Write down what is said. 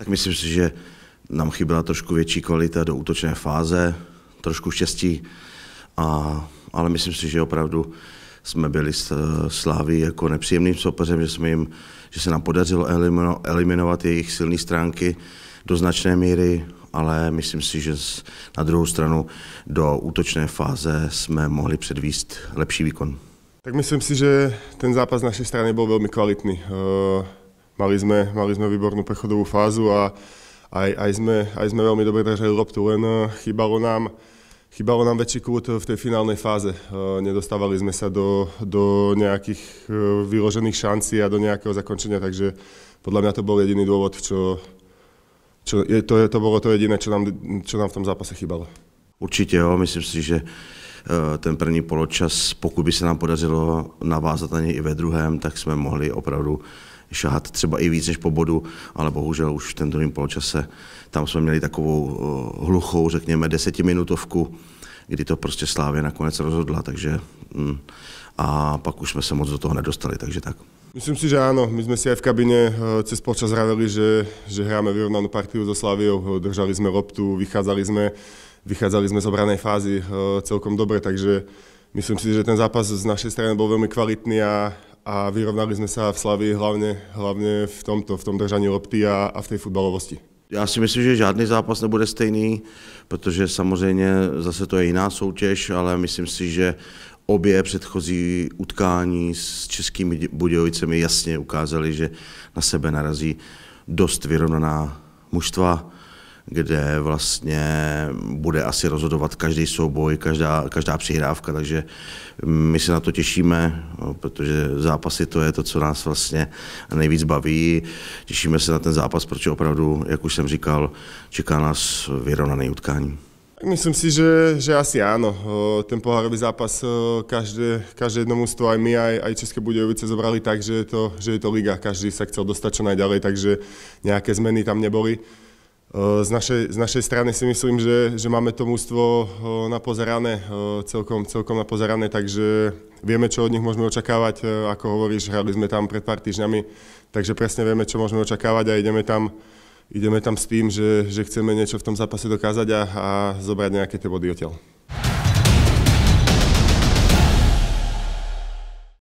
Tak myslím si, že nám chyběla trošku větší kvalita do útočné fáze, trošku štěstí, a, ale myslím si, že opravdu jsme byli s Slávy jako nepříjemným soupeřem, že, jsme jim, že se nám podařilo elimino, eliminovat jejich silné stránky do značné míry, ale myslím si, že na druhou stranu do útočné fáze jsme mohli předvíst lepší výkon. Tak myslím si, že ten zápas z naší strany byl velmi kvalitný. Eh, Mali sme, mali sme výbornú prechodovú fázu a aj, aj, sme, aj sme veľmi dobre držali loptu, len eh, chýbalo nám, chýbalo nám väčší kút v tej finálnej fáze. Eh, nedostávali sme sa do, do nejakých eh, vyložených šancí a do nejakého zakončenia, takže podľa mňa to bol jediný dôvod, čo, čo, je, to, je, to bolo to jediné, čo nám, čo nám v tom zápase chýbalo. Určitě jo, myslím si, že Eh, ten první poločas, pokud by se nám podařilo navázat na něj i ve druhém, tak jsme mohli opravdu šahat třeba i víc než po bodu, ale bohužel už v ten druhém poločase tam jsme měli takovou eh, hluchou, řekněme, desetiminutovku, kdy to prostě Slávě nakonec rozhodla, takže hm, a pak už jsme se moc do toho nedostali, takže tak. Myslím si, že ano, My jsme si aj v kabině eh, cez počas hraveli, že, že hráme vyrovnanou partiu so Slaviou. Držali jsme loptu, vycházeli jsme vychádzali sme z obranej fázy eh, celkom dobre, takže myslím si, že ten zápas z našej strany bol veľmi kvalitný a, a vyrovnali sme sa v Slavii hlavne, hlavne v tomto, v tom držaní lopty a, a v tej futbalovosti. Já si myslím, že žádný zápas nebude stejný, protože samozřejmě zase to je jiná soutěž, ale myslím si, že obě předchozí utkání s českými Budějovicemi jasně ukázali, že na sebe narazí dost vyrovnaná mužstva kde vlastně bude asi rozhodovat každý souboj, každá, každá přihrávka, takže my se na to těšíme, no, protože zápasy to je to, co nás vlastně nejvíc baví. Těšíme se na ten zápas, protože opravdu, jak už jsem říkal, čeká nás vyrovnaný utkání. Myslím si, že, že asi ano. Eh, ten pohárový zápas eh, každé, každé jednomu z toho aj my, aj, aj České Budějovice zobrali tak, že je, to, že je to liga. Každý sa chcel dostať čo najďalej, takže nejaké zmeny tam neboli. Eh, z našej, z našej strany si myslím, že, že máme to mužstvo eh, napozerané, eh, celkom, celkom napozerané, takže vieme, čo od nich môžeme očakávať. Ako hovoríš, hrali sme tam pred pár týždňami, takže presne vieme, čo môžeme očakávať a ideme tam, ideme tam s tým, že, že chceme niečo v tom zápase dokázať a, a zobrať nejaké tie body odtiaľ.